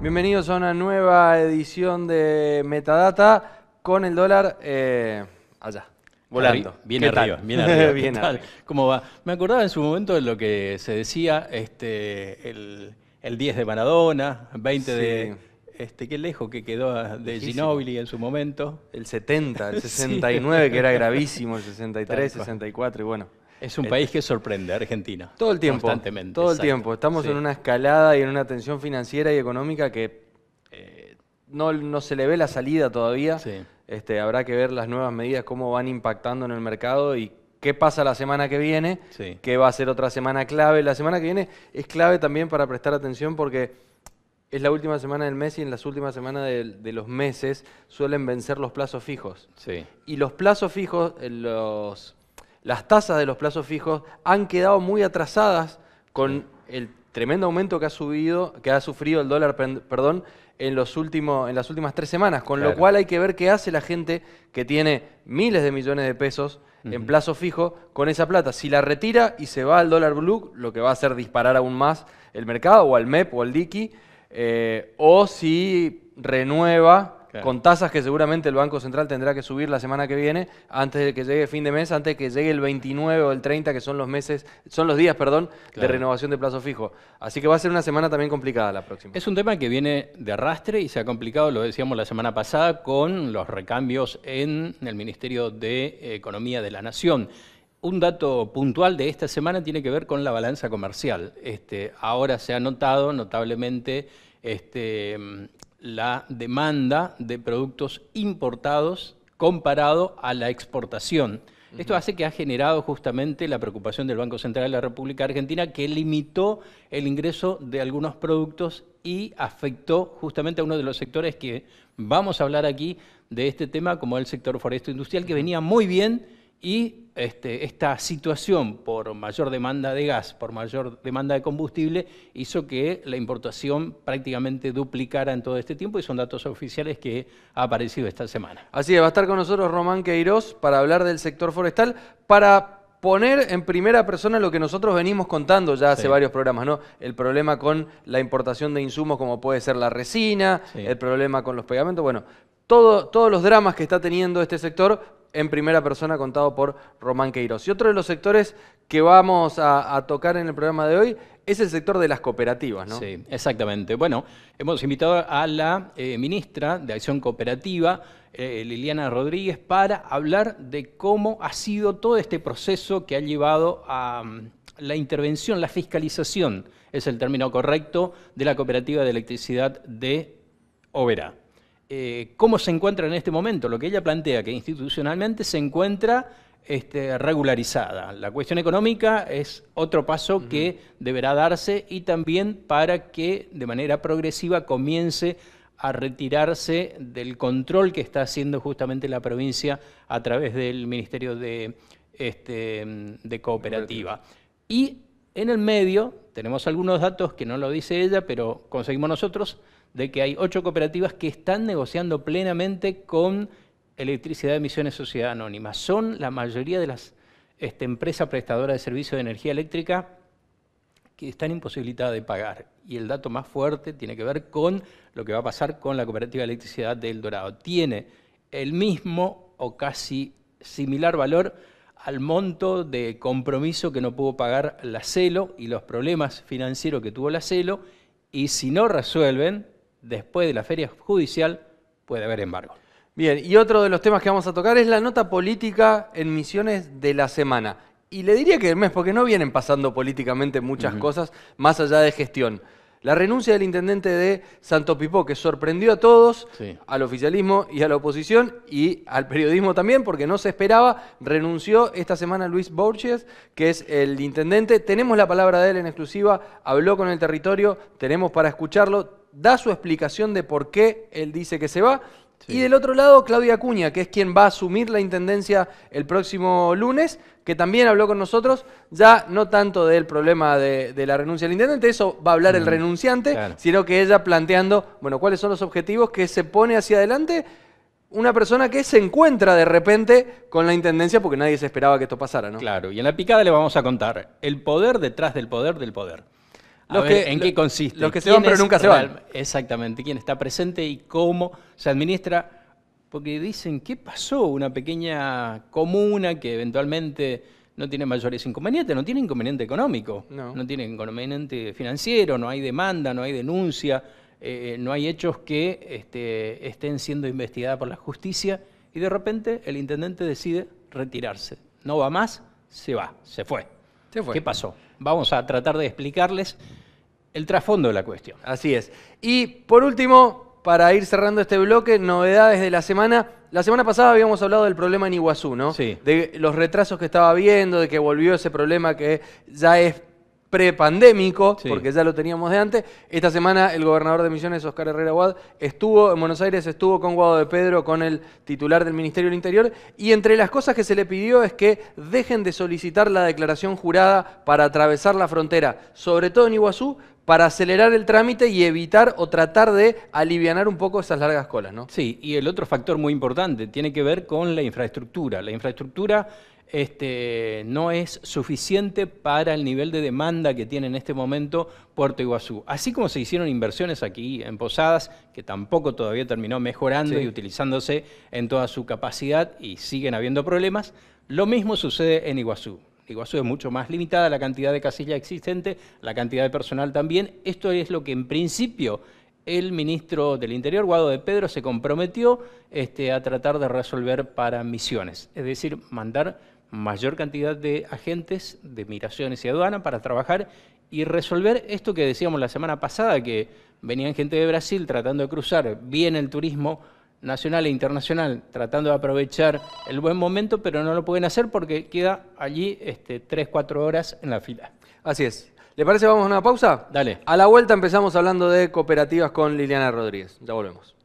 Bienvenidos a una nueva edición de Metadata con el dólar eh, allá. Volando. Bien arriba, bien arriba. bien arriba. ¿Cómo va? Me acordaba en su momento de lo que se decía este, el, el 10 de Maradona, 20 de, este, qué lejos que quedó de Ginóbili en su momento. El 70, el 69, que era gravísimo, el 63, 64, y bueno. Es un eh, país que sorprende, Argentina. Todo el tiempo. Constantemente. Todo el tiempo. Estamos en una escalada y en una tensión financiera y económica que eh, no, no, se le ve la salida todavía. Este, habrá que ver las nuevas medidas, cómo van impactando en el mercado y qué pasa la semana que viene, qué va a ser otra semana clave. La semana que viene es clave también para prestar atención porque es la última semana del mes y en las últimas semanas de, los meses suelen vencer los plazos fijos. Y los plazos fijos, eh, las tasas de los plazos fijos han quedado muy atrasadas con el tremendo aumento que ha subido, que ha sufrido el dólar, perdón, en, los últimos, en las últimas tres semanas, con lo cual hay que ver qué hace la gente que tiene miles de millones de pesos en plazo fijo con esa plata. Si la retira y se va al dólar blue, lo que va a hacer disparar aún más el mercado o al MEP o al Diki. Eh, o si renueva con tasas que seguramente el Banco Central tendrá que subir la semana que viene, antes de que llegue fin de mes, antes de que llegue el 29 o el 30, que son los meses, son los días, perdón, de renovación de plazo fijo. Así que va a ser una semana también complicada la próxima. Es un tema que viene de arrastre y se ha complicado, lo decíamos la semana pasada, con los recambios en el Ministerio de Economía de la Nación. Un dato puntual de esta semana tiene que ver con la balanza comercial. Este, ahora se ha notado notablemente este, la demanda de productos importados comparado a la exportación. Esto hace que ha generado justamente la preocupación del Banco Central de la República Argentina, que limitó el ingreso de algunos productos y afectó justamente a uno de los sectores que vamos a hablar aquí de este tema, como el sector foresto industrial, que venía muy bien y este, esta situación por mayor demanda de gas, por mayor demanda de combustible, hizo que la importación prácticamente duplicara en todo este tiempo y son datos oficiales que ha aparecido esta semana. Así es, va a estar con nosotros Román Queiroz para hablar del sector forestal, para poner en primera persona lo que nosotros venimos contando ya hace varios programas, ¿no? El problema con la importación de insumos como puede ser la resina, el problema con los pegamentos, bueno, todos los dramas que está teniendo este sector en primera persona contado por Román Queiroz. Y otro de los sectores que vamos a, tocar en el programa de hoy es el sector de las cooperativas, ¿no? Sí, exactamente. Bueno, hemos invitado a la eh, ministra de Acción Cooperativa, eh, Liliana Rodríguez, para hablar de cómo ha sido todo este proceso que ha llevado a mm, la intervención, la fiscalización, es el término correcto, de la cooperativa de electricidad de Oberá. Eh, cómo se encuentra en este momento, lo que ella plantea, que institucionalmente se encuentra este, regularizada. La cuestión económica es otro paso que deberá darse y también para que de manera progresiva comience a retirarse del control que está haciendo justamente la provincia a través del Ministerio de este, Cooperativa. Y en el medio tenemos algunos datos que no lo dice ella, pero conseguimos nosotros, de que hay ocho cooperativas que están negociando plenamente con Electricidad de Emisiones Sociedad Anónima. Son la mayoría de las este, empresas prestadoras de servicios de energía eléctrica que están imposibilitadas de pagar. Y el dato más fuerte tiene que ver con lo que va a pasar con la cooperativa de electricidad del Dorado. Tiene el mismo o casi similar valor al monto de compromiso que no pudo pagar la CELO y los problemas financieros que tuvo la CELO, y si no resuelven, después de la feria judicial puede haber embargo. Bien, y otro de los temas que vamos a tocar es la nota política en misiones de la semana. Y le diría que el mes, porque no vienen pasando políticamente muchas cosas más allá de gestión. La renuncia del intendente de Santo Pipó, que sorprendió a todos, al oficialismo y a la oposición, y al periodismo también, porque no se esperaba, renunció esta semana Luis Borges, que es el intendente. Tenemos la palabra de él en exclusiva, habló con el territorio, tenemos para escucharlo, da su explicación de por qué él dice que se va. Y del otro lado, Claudia Acuña, que es quien va a asumir la intendencia el próximo lunes, que también habló con nosotros, ya no tanto del problema de, la renuncia del intendente, eso va a hablar el renunciante, sino que ella planteando, bueno, cuáles son los objetivos que se pone hacia adelante una persona que se encuentra de repente con la intendencia porque nadie se esperaba que esto pasara, ¿no? Claro, y en la picada le vamos a contar el poder detrás del poder del poder. ¿en qué consiste? Los que se van pero nunca se van. Exactamente, quién está presente y cómo se administra. Porque dicen, ¿qué pasó? Una pequeña comuna que eventualmente no tiene mayores inconvenientes, no tiene inconveniente económico, no, tiene inconveniente financiero, no hay demanda, no hay denuncia, eh, eh, no hay hechos que este, estén siendo investigados por la justicia y de repente el intendente decide retirarse. No va más, se va, se fue. Se fue. ¿Qué pasó? vamos a tratar de explicarles el trasfondo de la cuestión. Así es. Y por último, para ir cerrando este bloque, novedades de la semana. La semana pasada habíamos hablado del problema en Iguazú, ¿no? Sí. De los retrasos que estaba viendo, de que volvió ese problema que ya es prepandémico, porque ya lo teníamos de antes. Esta semana el gobernador de Misiones, Oscar Herrera Guad, estuvo en Buenos Aires, estuvo con Guado de Pedro, con el titular del Ministerio del Interior, y entre las cosas que se le pidió es que dejen de solicitar la declaración jurada para atravesar la frontera, sobre todo en Iguazú, para acelerar el trámite y evitar o tratar de aliviar un poco esas largas colas, ¿no? Sí, y el otro factor muy importante tiene que ver con la infraestructura. La infraestructura este, no es suficiente para el nivel de demanda que tiene en este momento Puerto Iguazú. Así como se hicieron inversiones aquí en Posadas, que tampoco todavía terminó mejorando y utilizándose en toda su capacidad y siguen habiendo problemas, lo mismo sucede en Iguazú. Iguazú es mucho más limitada la cantidad de casillas existente, la cantidad de personal también. Esto es lo que en principio el ministro del Interior, Guado de Pedro, se comprometió este, a tratar de resolver para misiones, es decir, mandar mayor cantidad de agentes de migraciones y aduana para trabajar y resolver esto que decíamos la semana pasada, que venían gente de Brasil tratando de cruzar bien el turismo nacional e internacional, tratando de aprovechar el buen momento, pero no lo pueden hacer porque queda allí este, 3, 4 horas en la fila. Así es. ¿Le parece vamos a una pausa? Dale. A la vuelta empezamos hablando de cooperativas con Liliana Rodríguez. Ya volvemos.